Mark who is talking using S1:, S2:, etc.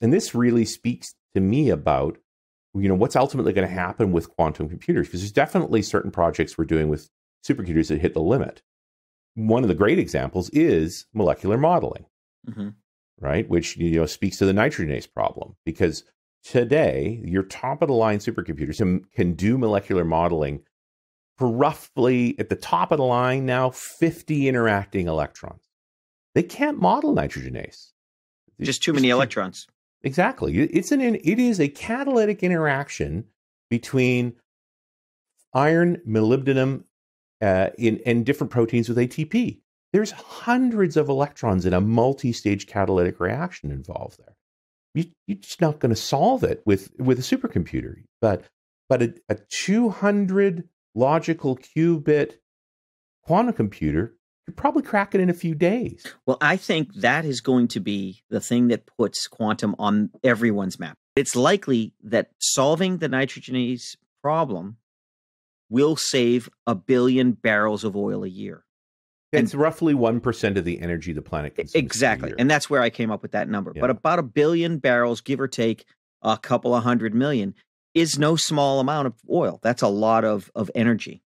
S1: And this really speaks to me about you know what's ultimately going to happen with quantum computers because there's definitely certain projects we're doing with supercomputers that hit the limit one of the great examples is molecular modeling mm-hmm. right which you know speaks to the nitrogenase problem because today your top of the line supercomputers can, can do molecular modeling for roughly at the top of the line now 50 interacting electrons they can't model nitrogenase just too many electrons Exactly. It's an it is a catalytic interaction between iron, molybdenum, uh, in and different proteins with ATP. There's hundreds of electrons in a multi-stage catalytic reaction involved there. You, are just not going to solve it with with a supercomputer, but but a, a 200 logical qubit quantum computer probably crack it in a few days. Well, I think that is going to be the thing that puts
S2: quantum on everyone's map. It's likely that solving the nitrogenase problem will save a billion barrels of oil a year. It's and, roughly 1% of the energy the planet consumes. Exactly. And that's where I came up with that number. Yeah. But about a billion barrels, give or take a couple of hundred million, is no small amount of oil. That's a lot of, of energy.